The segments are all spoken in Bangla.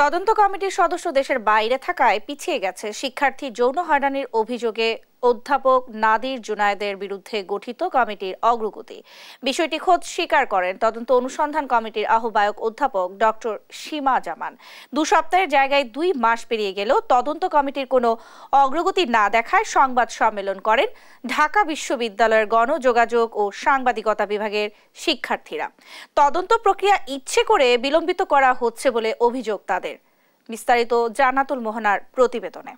তদন্ত কমিটির সদস্য দেশের বাইরে থাকায় পিছিয়ে গেছে শিক্ষার্থী যৌন হয়রানির অভিযোগে অধ্যাপক নাদির জুনায়েদের বিরুদ্ধে গঠিত কমিটির অগ্রগতি বিষয়টি খোঁজ স্বীকার করেন তদন্ত অনুসন্ধান কমিটির আহ্বায়ক অধ্যাপক ডক্টর সীমা জামান দু সপ্তাহের জায়গায় দুই মাস পেরিয়ে গেলেও তদন্ত কমিটির কোনো অগ্রগতি না দেখায় সংবাদ সম্মেলন করেন ঢাকা বিশ্ববিদ্যালয়ের গণযোগাযোগ ও সাংবাদিকতা বিভাগের শিক্ষার্থীরা তদন্ত প্রক্রিয়া ইচ্ছে করে বিলম্বিত করা হচ্ছে বলে অভিযোগ তাদের বিস্তারিত জানাতুল মোহনার প্রতিবেদনে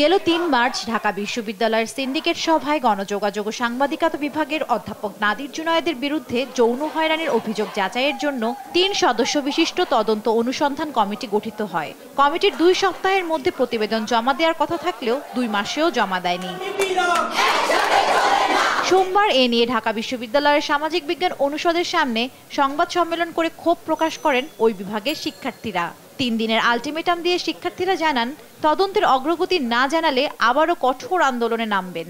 গেল তিন মার্চ ঢাকা বিশ্ববিদ্যালয়ের সিন্ডিকেট সভায় গণযোগাযোগ ও সাংবাদিকতা বিভাগের অধ্যাপক নাদির জুনায়েদের বিরুদ্ধে যৌন হয়রানির অভিযোগ যাচাইয়ের জন্য তিন সদস্য বিশিষ্ট তদন্ত অনুসন্ধান কমিটি গঠিত হয় কমিটির দুই সপ্তাহের মধ্যে প্রতিবেদন জমা দেওয়ার কথা থাকলেও দুই মাসেও জমা দেয়নি সোমবার এ নিয়ে ঢাকা বিশ্ববিদ্যালয়ের সামাজিক বিজ্ঞান অনুষদের সামনে সংবাদ সম্মেলন করে ক্ষোভ প্রকাশ করেন ওই বিভাগের শিক্ষার্থীরা তিন দিনের আলটিমেটাম দিয়ে শিক্ষার্থীরা জানান তদন্তের অগ্রগতি না জানালে আবারও কঠোর আন্দোলনে নামবেন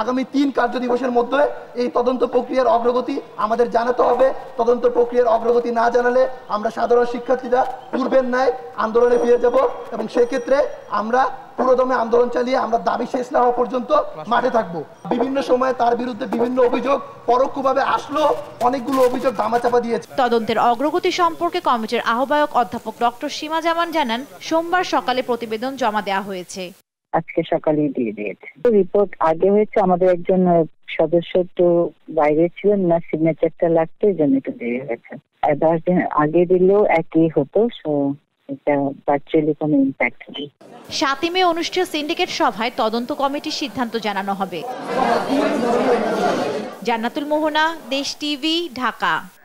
আগামী তিন কার্য দিবসের মধ্যে এই তদন্ত প্রক্রিয়ার অগ্রগতি আমাদের জানাতে হবে তদন্ত প্রক্রিয়ার অগ্রগতি না জানালে আমরা সাধারণ শিক্ষার্থীরা পূর্বের ন্যায় আন্দোলনে ফিরে যাব এবং সেক্ষেত্রে আমরা পুরোদমে আন্দোলন চালিয়ে আমরা দাবি শেষ না হওয়া পর্যন্ত মাঠে থাকব বিভিন্ন সময়ে তার বিরুদ্ধে বিভিন্ন অভিযোগ পরোক্ষভাবে আসলো অনেকগুলো অভিযোগ দামাচাপা দিয়েছে তদন্তের অগ্রগতি সম্পর্কে কমিটির আহ্বায়ক অধ্যাপক ডক্টর সীমা জামান জানান সোমবার সকালে প্রতিবেদন জমা দেওয়া হয়েছে আজকে সকালেই দিয়ে দিয়েছে রিপোর্ট আগে হয়েছে আমাদের একজন সদস্য তো বাইরে ছিলেন না সিগনেচারটা লাগতে এই জন্য একটু দেরি হয়েছে দিন আগে দিলেও একই হতো সো সাতই মে অনুষ্ঠিত সিন্ডিকেট সভায় তদন্ত কমিটির সিদ্ধান্ত জানানো হবে জান্নাতুল মোহনা দেশ টিভি ঢাকা